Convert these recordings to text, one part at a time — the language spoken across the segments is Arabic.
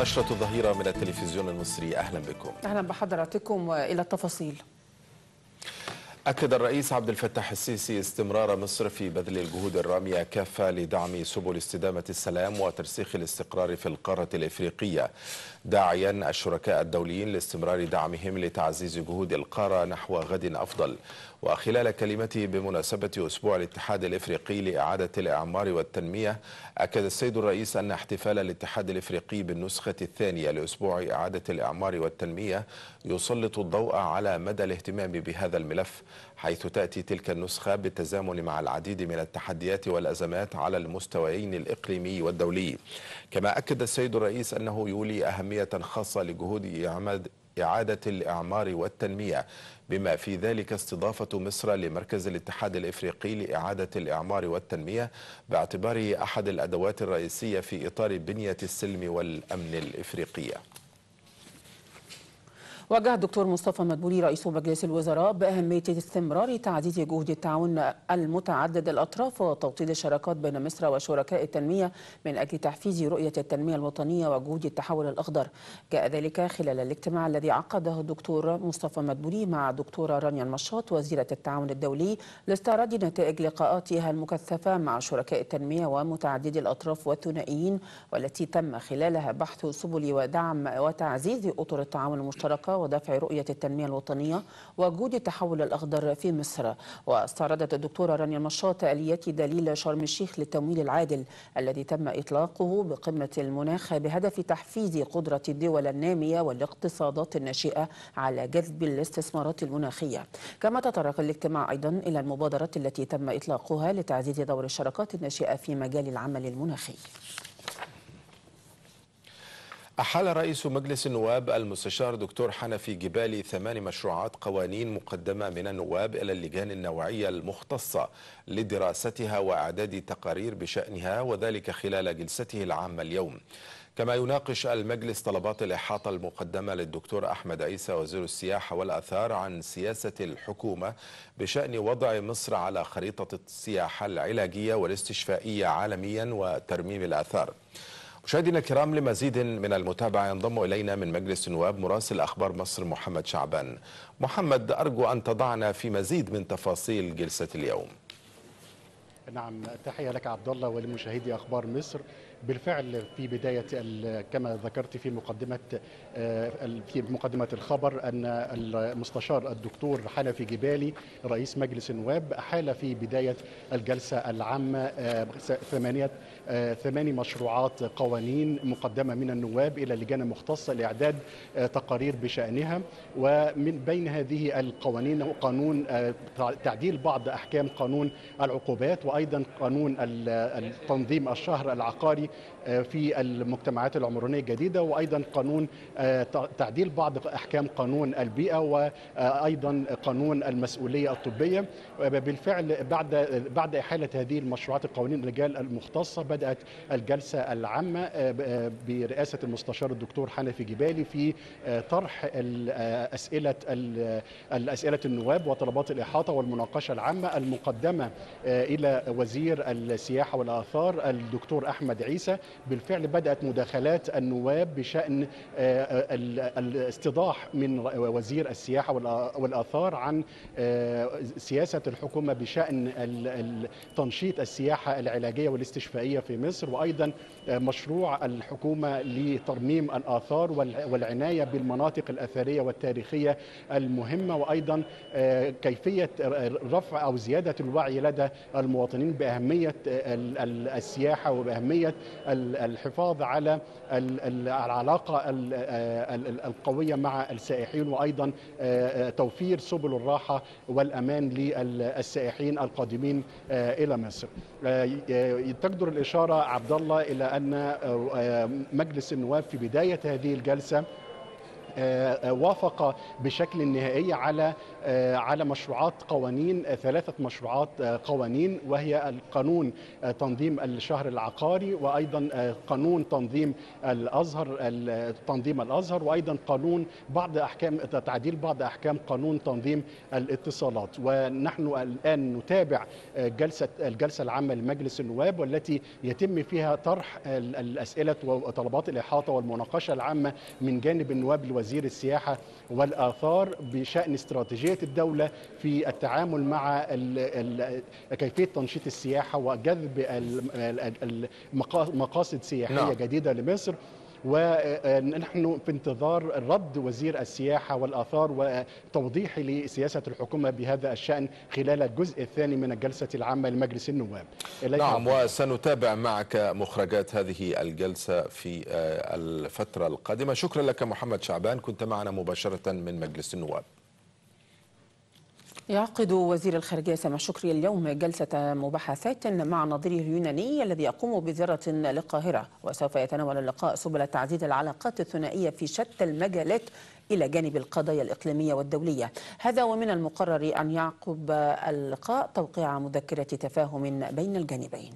نشرة الظهيرة من التلفزيون المصري أهلا بكم أهلا بحضراتكم وإلى التفاصيل أكد الرئيس عبد الفتاح السيسي استمرار مصر في بذل الجهود الرامية كافة لدعم سبل استدامة السلام وترسيخ الاستقرار في القارة الإفريقية داعيا الشركاء الدوليين لاستمرار دعمهم لتعزيز جهود القارة نحو غد أفضل وخلال كلمته بمناسبة أسبوع الاتحاد الإفريقي لإعادة الإعمار والتنمية أكد السيد الرئيس أن احتفال الاتحاد الإفريقي بالنسخة الثانية لأسبوع إعادة الإعمار والتنمية يسلط الضوء على مدى الاهتمام بهذا الملف حيث تأتي تلك النسخة بالتزامن مع العديد من التحديات والأزمات على المستويين الإقليمي والدولي كما أكد السيد الرئيس أنه يولي أهمية خاصة لجهود إعادة الإعمار والتنمية بما في ذلك استضافة مصر لمركز الاتحاد الإفريقي لإعادة الإعمار والتنمية باعتباره أحد الأدوات الرئيسية في إطار بنية السلم والأمن الإفريقية وجه الدكتور مصطفى مدبولي رئيس مجلس الوزراء بأهمية استمرار تعزيز جهود التعاون المتعدد الأطراف وتوطيد الشراكات بين مصر وشركاء التنمية من أجل تحفيز رؤية التنمية الوطنية وجهود التحول الأخضر جاء ذلك خلال الاجتماع الذي عقده الدكتور مصطفى مدبولي مع الدكتورة رانيا المشاط وزيرة التعاون الدولي لاستعراض نتائج لقاءاتها المكثفة مع شركاء التنمية ومتعددي الأطراف والثنائيين والتي تم خلالها بحث سبل ودعم وتعزيز أطر التعاون المشتركة ودفع رؤية التنمية الوطنية وجود التحول الأخضر في مصر واستعرضت الدكتورة رانيا المشاط آليات دليل شرم الشيخ للتمويل العادل الذي تم إطلاقه بقمة المناخ بهدف تحفيز قدرة الدول النامية والاقتصادات الناشئة على جذب الاستثمارات المناخية كما تطرق الاجتماع أيضا إلى المبادرات التي تم إطلاقها لتعزيز دور الشركات الناشئة في مجال العمل المناخي أحال رئيس مجلس النواب المستشار دكتور حنفي جبالي ثمان مشروعات قوانين مقدمة من النواب إلى اللجان النوعية المختصة لدراستها وإعداد تقارير بشأنها وذلك خلال جلسته العامة اليوم كما يناقش المجلس طلبات الإحاطة المقدمة للدكتور أحمد عيسى وزير السياحة والأثار عن سياسة الحكومة بشأن وضع مصر على خريطة السياحة العلاجية والاستشفائية عالميا وترميم الآثار مشاهدينا الكرام لمزيد من المتابعة ينضم إلينا من مجلس النواب مراسل أخبار مصر محمد شعبان محمد أرجو أن تضعنا في مزيد من تفاصيل جلسة اليوم نعم تحية لك عبد الله ولمشاهدي أخبار مصر بالفعل في بداية كما ذكرت في مقدمة آه، في مقدمة الخبر أن المستشار الدكتور حنفي جبالي رئيس مجلس النواب أحال في بداية الجلسة العامة آه، ثمانية آه، ثماني مشروعات قوانين مقدمة من النواب إلى لجان مختصة لإعداد تقارير بشأنها ومن بين هذه القوانين قانون تعديل بعض أحكام قانون العقوبات وأيضا ايضا قانون تنظيم الشهر العقاري آه، في المجتمعات العمرانيه الجديده وايضا قانون آه، تعديل بعض احكام قانون البيئه وايضا قانون المسؤوليه الطبيه آه، بالفعل بعد بعد احاله هذه المشروعات القوانين الرجال المختصه بدات الجلسه العامه برئاسه المستشار الدكتور حنفي جبالي في طرح اسئله اسئله النواب وطلبات الاحاطه والمناقشه العامه المقدمه الى وزير السياحه والاثار الدكتور احمد عيسى بالفعل بدات مداخلات النواب بشان آه، آه، الاستيضاح من وزير السياحه والاثار عن آه، سياسه الحكومه بشان تنشيط السياحه العلاجيه والاستشفائيه في مصر وايضا مشروع الحكومه لترميم الاثار والعنايه بالمناطق الاثريه والتاريخيه المهمه وايضا كيفيه رفع او زياده الوعي لدى المواطنين المواطنين باهميه السياحه وباهميه الحفاظ على العلاقه آه، القويه مع السائحين وايضا آه، آه، توفير سبل الراحه والامان للسائحين القادمين الى مصر. تجدر الاشاره عبد الله الى ان مجلس النواب في بدايه هذه الجلسه آه، آه، وافق بشكل نهائي على آه، على مشروعات قوانين ثلاثه مشروعات قوانين وهي القانون تنظيم الشهر العقاري وايضا قانون تنظيم الازهر تنظيم الازهر وايضا قانون بعض احكام تعديل بعض احكام قانون تنظيم الاتصالات ونحن الان نتابع جلسه الجلسه العامه لمجلس النواب والتي يتم فيها طرح الاسئله وطلبات الاحاطه والمناقشه العامه من جانب النواب وزير السياحة والآثار بشأن استراتيجية الدولة في التعامل مع كيفية تنشيط السياحة وجذب مقاصد سياحية نعم. جديدة لمصر ونحن في انتظار رد وزير السياحة والآثار وتوضيح لسياسة الحكومة بهذا الشأن خلال الجزء الثاني من الجلسة العامة لمجلس النواب نعم وسنتابع معك مخرجات هذه الجلسة في الفترة القادمة شكرا لك محمد شعبان كنت معنا مباشرة من مجلس النواب يعقد وزير الخارجية سامح شكري اليوم جلسة مباحثات مع نظيره اليوناني الذي يقوم بزيارة للقاهرة وسوف يتناول اللقاء سبل تعزيز العلاقات الثنائية في شتى المجالات إلى جانب القضايا الإقليمية والدولية هذا ومن المقرر أن يعقب اللقاء توقيع مذكرة تفاهم بين الجانبين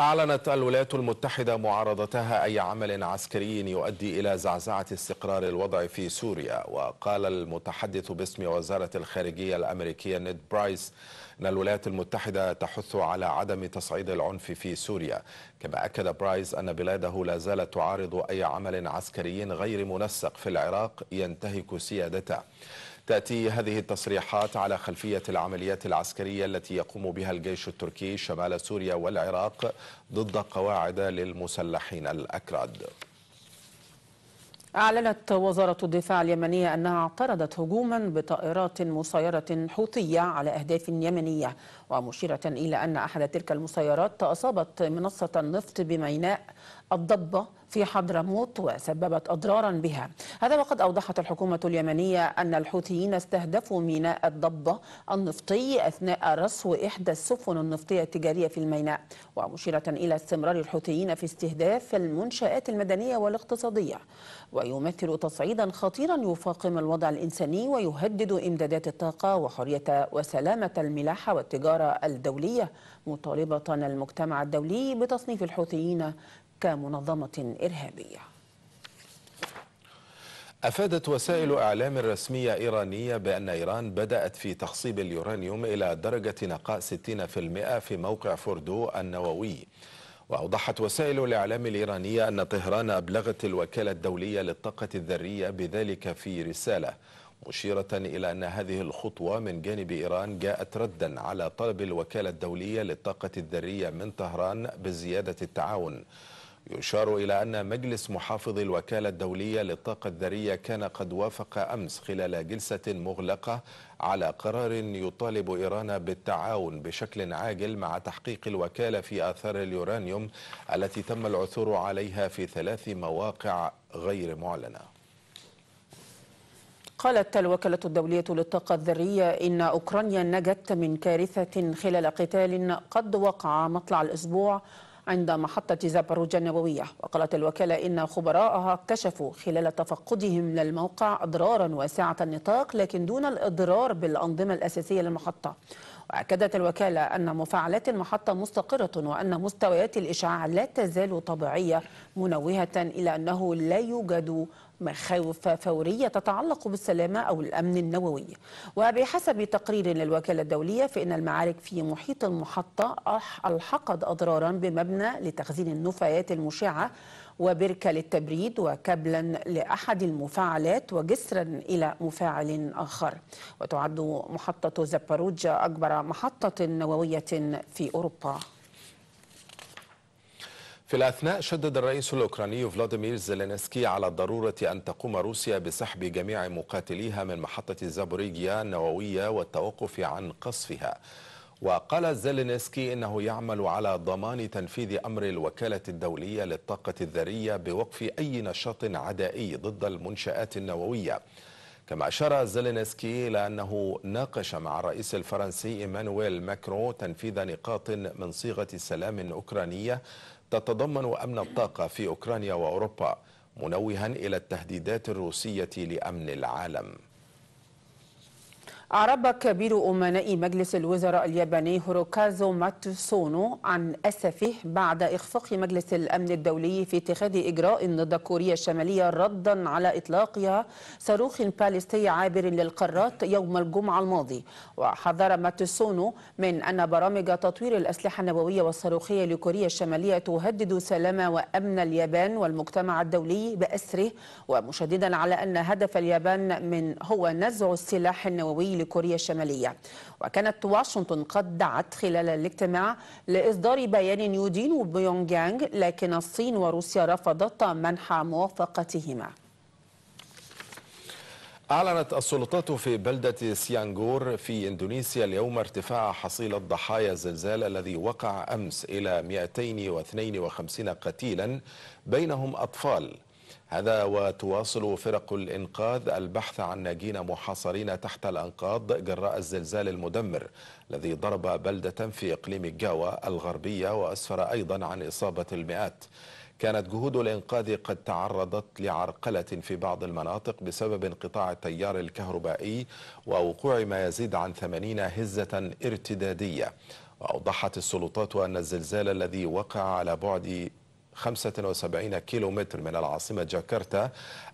أعلنت الولايات المتحدة معارضتها أي عمل عسكري يؤدي إلى زعزعة استقرار الوضع في سوريا وقال المتحدث باسم وزارة الخارجية الأمريكية نيد برايس أن الولايات المتحدة تحث على عدم تصعيد العنف في سوريا كما أكد برايز أن بلاده لا زالت تعارض أي عمل عسكري غير منسق في العراق ينتهك سيادته تأتي هذه التصريحات على خلفية العمليات العسكرية التي يقوم بها الجيش التركي شمال سوريا والعراق ضد قواعد للمسلحين الأكراد أعلنت وزارة الدفاع اليمنية أنها اعترضت هجوما بطائرات مسيرة حوثية على أهداف يمنية ومشيرة إلى أن أحد تلك المسيرات أصابت منصة النفط بميناء الضبة في حضرموت وسببت أضرارا بها هذا وقد أوضحت الحكومة اليمنية أن الحوثيين استهدفوا ميناء الضبة النفطي أثناء رصو إحدى السفن النفطية التجارية في الميناء ومشيرة إلى استمرار الحوثيين في استهداف المنشآت المدنية والاقتصادية ويمثل تصعيدا خطيرا يفاقم الوضع الإنساني ويهدد إمدادات الطاقة وحرية وسلامة الملاحة والتجارة الدولية مطالبة المجتمع الدولي بتصنيف الحوثيين كمنظمة إرهابية أفادت وسائل أعلام رسمية إيرانية بأن إيران بدأت في تخصيب اليورانيوم إلى درجة نقاء 60% في موقع فوردو النووي وأوضحت وسائل الإعلام الإيرانية أن طهران أبلغت الوكالة الدولية للطاقة الذرية بذلك في رسالة مشيرة إلى أن هذه الخطوة من جانب إيران جاءت ردا على طلب الوكالة الدولية للطاقة الذرية من طهران بزيادة التعاون يشار إلى أن مجلس محافظ الوكالة الدولية للطاقة الذرية كان قد وافق أمس خلال جلسة مغلقة على قرار يطالب إيران بالتعاون بشكل عاجل مع تحقيق الوكالة في آثار اليورانيوم التي تم العثور عليها في ثلاث مواقع غير معلنة قالت الوكالة الدولية للطاقة الذرية إن أوكرانيا نجت من كارثة خلال قتال قد وقع مطلع الأسبوع عند محطة زاباروجا النووية وقالت الوكالة إن خبراءها اكتشفوا خلال تفقدهم للموقع أضرارا واسعة النطاق لكن دون الإضرار بالأنظمة الأساسية للمحطة وأكدت الوكالة أن مفاعلات المحطة مستقرة وأن مستويات الإشعاع لا تزال طبيعية منوهة إلى أنه لا يوجد مخاوف فورية تتعلق بالسلامة أو الأمن النووي وبحسب تقرير للوكالة الدولية فإن المعارك في محيط المحطة ألحقت أضرارا بمبنى لتخزين النفايات المشعة وبركة للتبريد وكبلا لأحد المفاعلات وجسرا إلى مفاعل آخر وتعد محطة زباروجا أكبر محطة نووية في أوروبا في الأثناء شدد الرئيس الأوكراني فلاديمير زيلينسكي على ضرورة أن تقوم روسيا بسحب جميع مقاتليها من محطة زابوريجيا النووية والتوقف عن قصفها وقال زيلينسكي إنه يعمل على ضمان تنفيذ أمر الوكالة الدولية للطاقة الذرية بوقف أي نشاط عدائي ضد المنشآت النووية كما أشار زيلينسكي إلى أنه ناقش مع الرئيس الفرنسي إيمانويل ماكرون تنفيذ نقاط من صيغة سلام أوكرانية تتضمن أمن الطاقة في أوكرانيا وأوروبا منوها إلى التهديدات الروسية لأمن العالم أعرب كبير أمناء مجلس الوزراء الياباني هوروكازو ماتسونو عن أسفه بعد إخفاق مجلس الأمن الدولي في اتخاذ إجراء ضد كوريا الشمالية ردا على إطلاقها صاروخ باليستي عابر للقارات يوم الجمعة الماضي وحذر ماتسونو من أن برامج تطوير الأسلحة النووية والصاروخية لكوريا الشمالية تهدد سلام وأمن اليابان والمجتمع الدولي بأسره ومشددا على أن هدف اليابان من هو نزع السلاح النووي لكوريا الشمالية وكانت واشنطن قد دعت خلال الاجتماع لإصدار بيان يدين وبيونغ لكن الصين وروسيا رفضتا منح موافقتهما أعلنت السلطات في بلدة سيانغور في إندونيسيا اليوم ارتفاع حصيلة ضحايا الزلزال الذي وقع أمس إلى 252 قتيلا بينهم أطفال هذا وتواصل فرق الإنقاذ البحث عن ناجين محاصرين تحت الأنقاض جراء الزلزال المدمر الذي ضرب بلدة في إقليم الجاوة الغربية وأسفر أيضا عن إصابة المئات كانت جهود الإنقاذ قد تعرضت لعرقلة في بعض المناطق بسبب انقطاع التيار الكهربائي ووقوع ما يزيد عن 80 هزة ارتدادية وأوضحت السلطات أن الزلزال الذي وقع على بعد 75 كيلومتر من العاصمة جاكرتا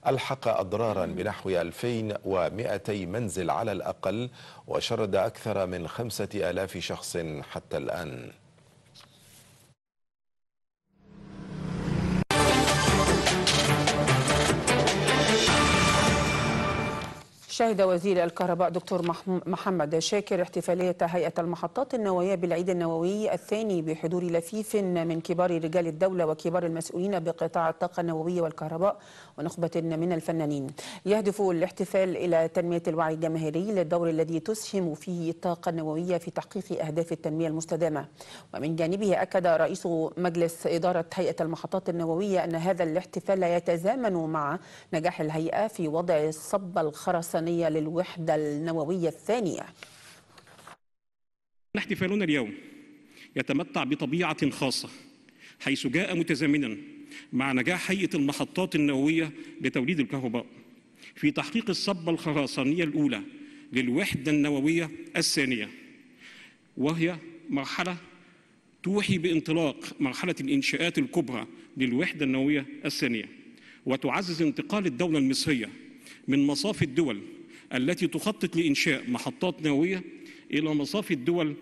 ألحق أضرارا بنحو 2200 منزل على الأقل وشرد أكثر من 5000 شخص حتى الآن شهد وزير الكهرباء دكتور محمد شاكر احتفالية هيئة المحطات النووية بالعيد النووي الثاني بحضور لفيف من كبار رجال الدولة وكبار المسؤولين بقطاع الطاقة النووية والكهرباء ونخبة من الفنانين يهدف الاحتفال إلى تنمية الوعي الجماهيري للدور الذي تسهم فيه الطاقة النووية في تحقيق أهداف التنمية المستدامة ومن جانبه أكد رئيس مجلس إدارة هيئة المحطات النووية أن هذا الاحتفال يتزامن مع نجاح الهيئة في وضع الصب الخرسا الوطنية للوحدة النووية الثانية احتفالنا اليوم يتمتع بطبيعة خاصة حيث جاء متزامنا مع نجاح هيئة المحطات النووية لتوليد الكهرباء في تحقيق الصبة الخرسانية الأولى للوحدة النووية الثانية وهي مرحلة توحي بانطلاق مرحلة الإنشاءات الكبرى للوحدة النووية الثانية وتعزز انتقال الدولة المصرية من مصاف الدول التي تخطط لإنشاء محطات نووية إلى مصاف الدول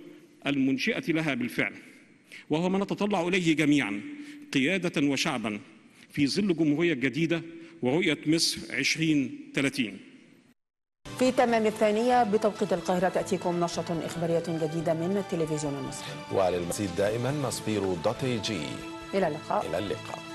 المنشئة لها بالفعل وهو ما نتطلع إليه جميعا قيادة وشعبا في ظل الجمهورية الجديدة ورؤية مصر 2030 في تمام الثانية بتوقيت القاهرة تأتيكم نشرة إخبارية جديدة من التلفزيون المصري وعلى المزيد دائما مصبير دوت اي جي إلى اللقاء إلى اللقاء